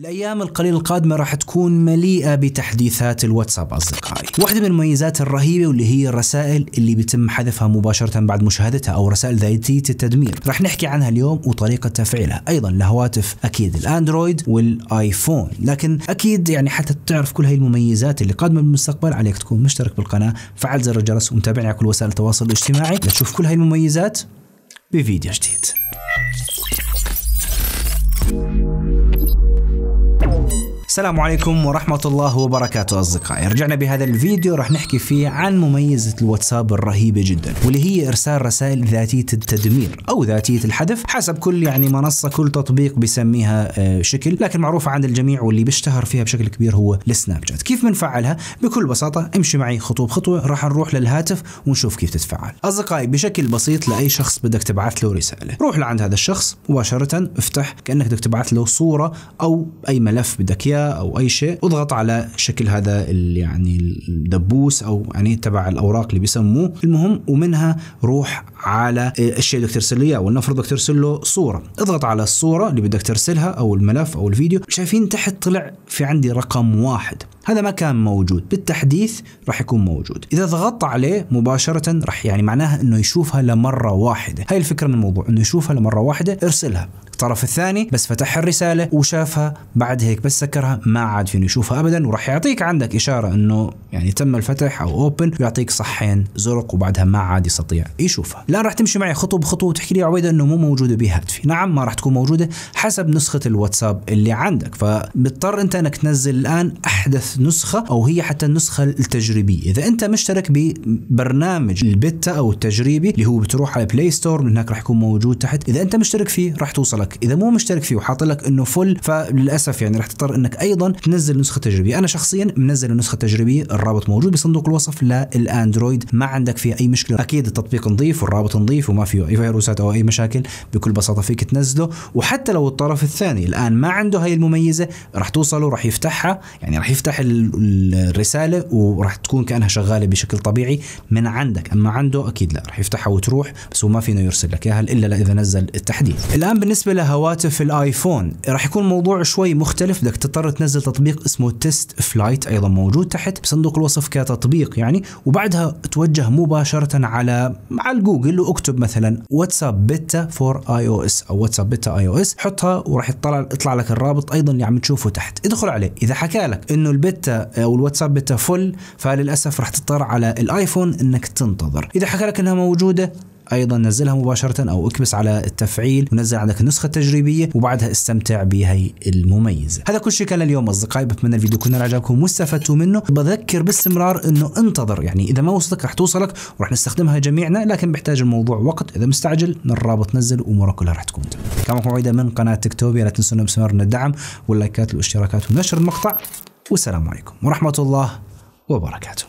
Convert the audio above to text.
الأيام القليلة القادمة راح تكون مليئة بتحديثات الواتساب أصدقائي واحدة من المميزات الرهيبة واللي هي الرسائل اللي بيتم حذفها مباشرة بعد مشاهدتها أو رسائل ذاتية التدمير راح نحكي عنها اليوم وطريقة تفعيلها أيضا لهواتف أكيد الأندرويد والآيفون لكن أكيد يعني حتى تعرف كل هاي المميزات اللي قادمة بالمستقبل عليك تكون مشترك بالقناة فعل زر الجرس ومتابعني على كل وسائل التواصل الاجتماعي لتشوف كل هاي المميزات بفيديو جديد السلام عليكم ورحمة الله وبركاته أصدقائي رجعنا بهذا الفيديو راح نحكي فيه عن مميزة الواتساب الرهيبة جدا واللي هي إرسال رسائل ذاتية التدمير أو ذاتية الحذف حسب كل يعني منصة كل تطبيق بيسميها آه، شكل لكن معروفة عند الجميع واللي بيشتهر فيها بشكل كبير هو السناب شات كيف بنفعلها بكل بساطة امشي معي خطوة بخطوة راح نروح للهاتف ونشوف كيف تتفعل أصدقائي بشكل بسيط لأي شخص بدك تبعث له رسالة روح لعند هذا الشخص مباشرة افتح كأنك بدك تبعث له صورة أو أي ملف بدك إياه او اي شيء اضغط على شكل هذا يعني الدبوس او يعني تبع الاوراق اللي بيسموه المهم ومنها روح على الشيء اللي بدك ترسل له اياه ولنفرض بدك ترسل له صوره اضغط على الصوره اللي بدك ترسلها او الملف او الفيديو شايفين تحت طلع في عندي رقم واحد هذا ما كان موجود بالتحديث راح يكون موجود اذا ضغطت عليه مباشره راح يعني معناها انه يشوفها لمره واحده هاي الفكره من الموضوع انه يشوفها لمره واحده ارسلها الطرف الثاني بس فتح الرساله وشافها بعد هيك بس سكرها ما عاد فينه يشوفها ابدا وراح يعطيك عندك اشاره انه يعني تم الفتح او اوبن ويعطيك صحين زرق وبعدها ما عاد يستطيع يشوفها الان راح تمشي معي خطوه بخطوه وتحكي لي يا عبيده انه مو موجوده بهاتفي نعم ما راح تكون موجوده حسب نسخه الواتساب اللي عندك فبضطر انت انك تنزل الان احدث نسخه او هي حتى النسخه التجريبيه اذا انت مشترك ببرنامج البيتا او التجريبي اللي هو بتروح على بلاي ستور من هناك راح يكون موجود تحت اذا انت مشترك فيه راح توصلك اذا مو مشترك فيه وحاط لك انه فل فللاسف يعني راح تضطر انك ايضا تنزل نسخه تجريبيه انا شخصيا منزل النسخه التجريبيه الرابط موجود بصندوق الوصف للاندرويد ما عندك فيه اي مشكله اكيد التطبيق نظيف والرابط نظيف وما فيه اي فيروسات او اي مشاكل بكل بساطه فيك تنزله وحتى لو الطرف الثاني الان ما عنده هاي المميزه راح توصله راح يفتحها يعني راح يفتح الرساله وراح تكون كانها شغاله بشكل طبيعي من عندك اما عنده اكيد لا راح يفتحها وتروح بس هو ما فينا يرسل لك اياها الا اذا نزل التحديث الان بالنسبه لهواتف الايفون راح يكون الموضوع شوي مختلف بدك تضطر تنزل تطبيق اسمه تيست فلايت ايضا موجود تحت بصندوق صندوق الوصف كتطبيق يعني وبعدها توجه مباشره على على جوجل واكتب مثلا واتساب بيتا فور اي او اس او واتساب بيتا اي او اس حطها وراح يطلع يطلع لك الرابط ايضا اللي عم تشوفه تحت ادخل عليه اذا حكى لك انه البيتا او الواتساب بيتا فل فللاسف راح تضطر على الايفون انك تنتظر اذا حكى لك انها موجوده ايضا نزلها مباشره او اكبس على التفعيل ونزل عندك النسخه التجريبيه وبعدها استمتع بهي المميزه هذا كل شيء كان لليوم اصدقائي بتمنى الفيديو يكون عجبكم واستفدتوا منه بذكر باستمرار انه انتظر يعني اذا ما وصلك رح توصلك ورح نستخدمها جميعنا لكن بيحتاج الموضوع وقت اذا مستعجل الرابط نزل وامورك كلها رح تكون كما موعدة من قناه تكتوبيا لا تنسونا باستمرار الدعم واللايكات والاشتراكات ونشر المقطع والسلام عليكم ورحمه الله وبركاته